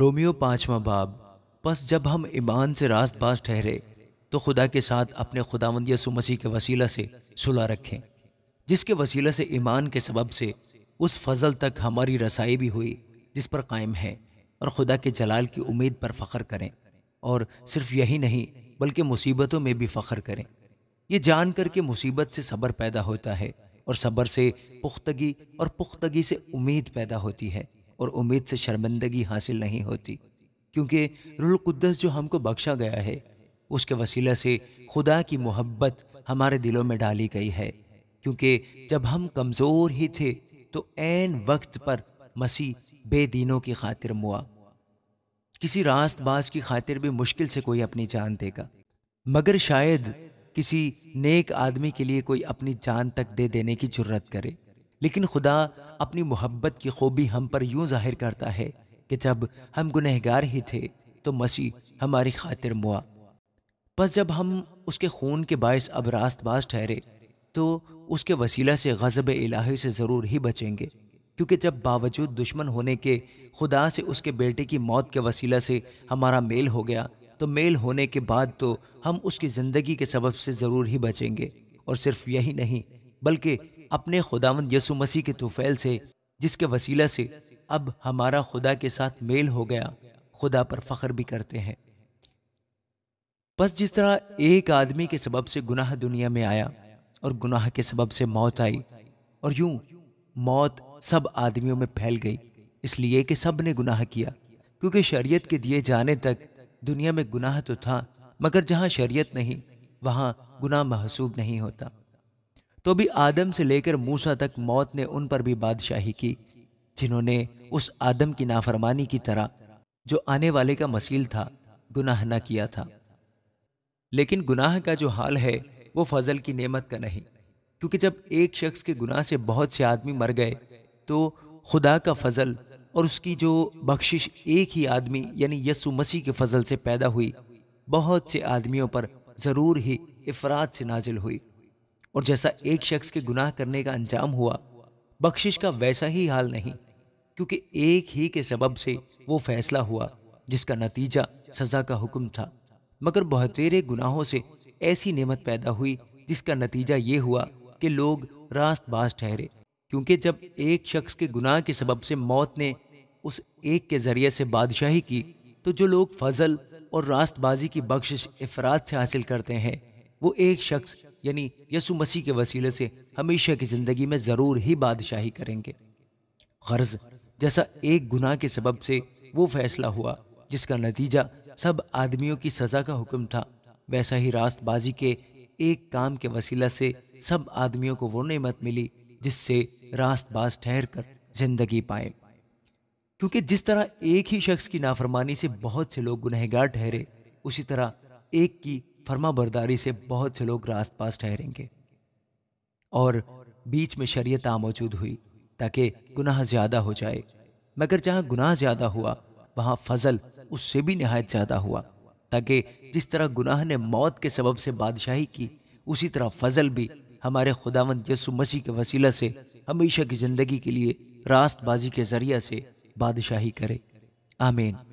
Romeo पांचवा बाब बस जब हम ईमान से रास्त बाज ठहरे तो खुदा के साथ अपने खुदावंद मसीह के वसीला से सुला रखें जिसके वसीला से ईमान के सबब से उस फजल तक हमारी रसाई भी हुई जिस पर कायम है और खुदा के जलाल की उम्मीद पर फ़ख्र करें और सिर्फ यही नहीं बल्कि मुसीबतों में भी फ़ख्र करें ये जान कर के मुसीबत से सब्र पैदा होता है और सब्र से पुख्तगी और पुख्तगी से उम्मीद पैदा होती है और उम्मीद से शर्मिंदगी हासिल नहीं होती क्योंकि रुलकुद्दस जो हमको बख्शा गया है उसके वसीला से खुदा की मोहब्बत हमारे दिलों में डाली गई है क्योंकि जब हम कमज़ोर ही थे तो ऐन वक्त पर मसीह बेदीनों की खातिर मुआ किसी रास्तबाज की खातिर भी मुश्किल से कोई अपनी जान देगा मगर शायद किसी नेक आदमी के लिए कोई अपनी जान तक दे देने की जरूरत करे लेकिन खुदा अपनी मोहब्बत की खूबी हम पर यूं जाहिर करता है कि जब हम गुनहगार ही थे तो मसीह हमारी खातिर मुआ बस जब हम उसके खून के बायस अब रास्त बाज ठहरे तो उसके वसीला से गज़ब इलाही से ज़रूर ही बचेंगे क्योंकि जब बावजूद दुश्मन होने के खुदा से उसके बेटे की मौत के वसीला से हमारा मेल हो गया तो मेल होने के बाद तो हम उसकी ज़िंदगी के सबब से ज़रूर ही बचेंगे और सिर्फ यही नहीं बल्कि अपने खुदावंद यसु मसीह के तुफैल से जिसके वसीला से अब हमारा खुदा के साथ मेल हो गया खुदा पर फख्र भी करते हैं बस जिस तरह एक आदमी के सबब से गुनाह दुनिया में आया और गुनाह के सबब से मौत आई और यूं मौत सब आदमियों में फैल गई इसलिए कि सब ने गुनाह किया क्योंकि शरीयत के दिए जाने तक दुनिया में गुनाह तो था मगर जहाँ शरीयत नहीं वहाँ गुनाह महसूब नहीं होता तो भी आदम से लेकर मूसा तक मौत ने उन पर भी बादशाही की जिन्होंने उस आदम की नाफरमानी की तरह जो आने वाले का मसील था गुनाह ना किया था लेकिन गुनाह का जो हाल है वो फजल की नेमत का नहीं क्योंकि जब एक शख्स के गुनाह से बहुत से आदमी मर गए तो खुदा का फजल और उसकी जो बख्शिश एक ही आदमी यानी यसु मसीह के फजल से पैदा हुई बहुत से आदमियों पर ज़रूर ही इफरात से नाजिल हुई और जैसा एक शख्स के गुनाह करने का अंजाम हुआ बख्शिश का वैसा ही हाल नहीं क्योंकि एक ही के सबब से वो फैसला हुआ जिसका नतीजा सजा का हुक्म था मगर बहतेरे गुनाहों से ऐसी नेमत पैदा हुई जिसका नतीजा ये हुआ कि लोग रास्त बाज ठहरे क्योंकि जब एक शख्स के गुनाह के सबब से मौत ने उस एक के ज़रिए से बादशाही की तो जो लोग फजल और रास्तबाजी की बख्शिश अफराद से हासिल करते हैं वो एक शख्स यानी यसु मसीह के वसीले से हमेशा की ज़िंदगी में ज़रूर ही बादशाही करेंगे गर्ज जैसा एक गुनाह के सबब से वो फैसला हुआ जिसका नतीजा सब आदमियों की सज़ा का हुक्म था वैसा ही रास्तबाजी के एक काम के वसीला से सब आदमियों को वो नेमत मिली जिससे रास्तबाज ठहर कर जिंदगी पाए क्योंकि जिस तरह एक ही शख्स की नाफरमानी से बहुत से लोग गुनहगार ठहरे उसी तरह एक की फर्मा बरदारी से बहुत से लोग रास्त पास ठहरेंगे और बीच में शरीयत मौजूद हुई ताकि गुनाह ज़्यादा हो जाए मगर जहां गुनाह ज़्यादा हुआ वहां फजल उससे भी नहायत ज़्यादा हुआ ताकि जिस तरह गुनाह ने मौत के सबब से बादशाही की उसी तरह फजल भी हमारे खुदावंद यसु मसीह के वसीला से हमेशा की ज़िंदगी के लिए रास्तबाजी के जरिए से बादशाही करे आमीन